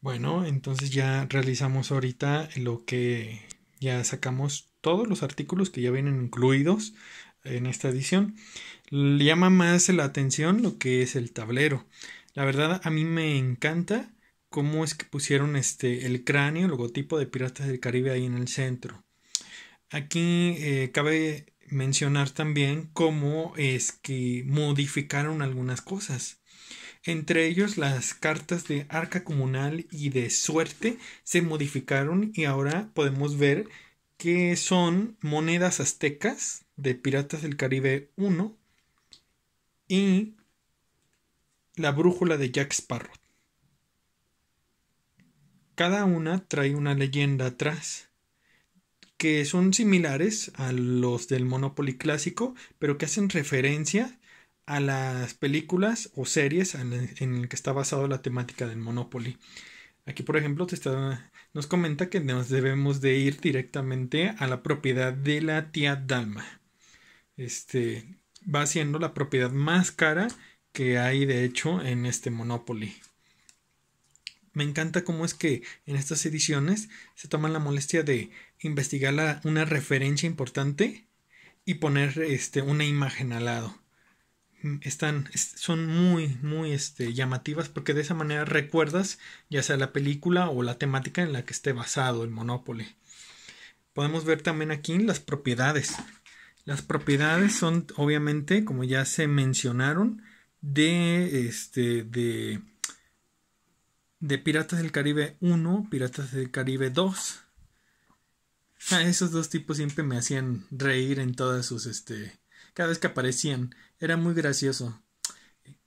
Bueno, entonces ya realizamos ahorita lo que ya sacamos todos los artículos que ya vienen incluidos en esta edición. Le llama más la atención lo que es el tablero. La verdad a mí me encanta cómo es que pusieron este el cráneo, logotipo de Piratas del Caribe ahí en el centro. Aquí eh, cabe mencionar también cómo es que modificaron algunas cosas. Entre ellos las cartas de arca comunal y de suerte se modificaron y ahora podemos ver que son monedas aztecas de Piratas del Caribe 1 y la brújula de Jack Sparrow. Cada una trae una leyenda atrás que son similares a los del Monopoly clásico, pero que hacen referencia a las películas o series en las que está basado la temática del Monopoly. Aquí, por ejemplo, te nos comenta que nos debemos de ir directamente a la propiedad de la tía Dalma. Este va siendo la propiedad más cara que hay, de hecho, en este Monopoly. Me encanta cómo es que en estas ediciones se toman la molestia de investigar una referencia importante y poner este, una imagen al lado. Mm, están, son muy, muy este, llamativas porque de esa manera recuerdas ya sea la película o la temática en la que esté basado el Monopoly. Podemos ver también aquí las propiedades. Las propiedades son obviamente, como ya se mencionaron, de, este, de de Piratas del Caribe 1, Piratas del Caribe 2. a ah, esos dos tipos siempre me hacían reír en todas sus, este, cada vez que aparecían. Era muy gracioso.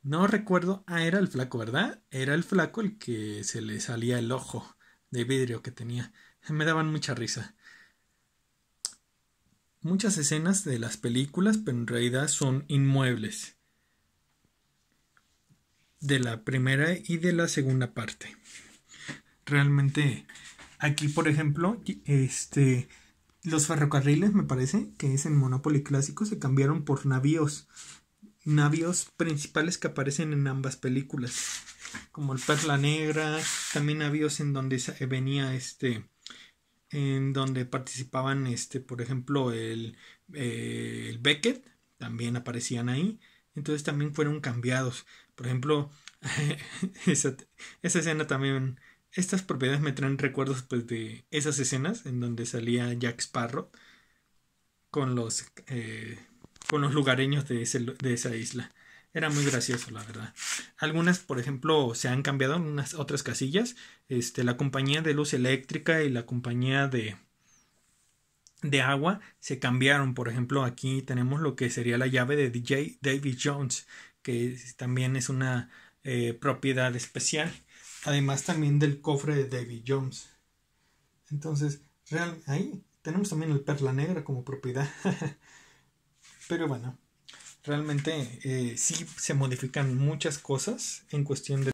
No recuerdo, ah, era el flaco, ¿verdad? Era el flaco el que se le salía el ojo de vidrio que tenía. Me daban mucha risa. Muchas escenas de las películas, pero en realidad son inmuebles de la primera y de la segunda parte. Realmente, aquí, por ejemplo, este, los ferrocarriles, me parece, que es en Monopoly Clásico, se cambiaron por navíos. Navíos principales que aparecen en ambas películas. Como el Perla Negra. También navíos en donde eh, venía este. En donde participaban este, por ejemplo, el, eh, el Beckett. También aparecían ahí entonces también fueron cambiados. Por ejemplo, esa, escena también, estas propiedades me traen recuerdos pues, de esas escenas en donde salía Jack Sparrow con los, eh, con los lugareños de, de esa isla. Era muy gracioso, la verdad. Algunas, por ejemplo, se han cambiado en unas otras casillas. Este, la compañía de luz eléctrica y la compañía de, de agua se cambiaron. Por ejemplo, aquí tenemos lo que sería la llave de DJ David Jones, que también es una eh, propiedad especial. Además también del cofre de David Jones. Entonces, real, ahí tenemos también el perla negra como propiedad. Pero bueno, realmente si eh, sí se modifican muchas cosas en cuestión de...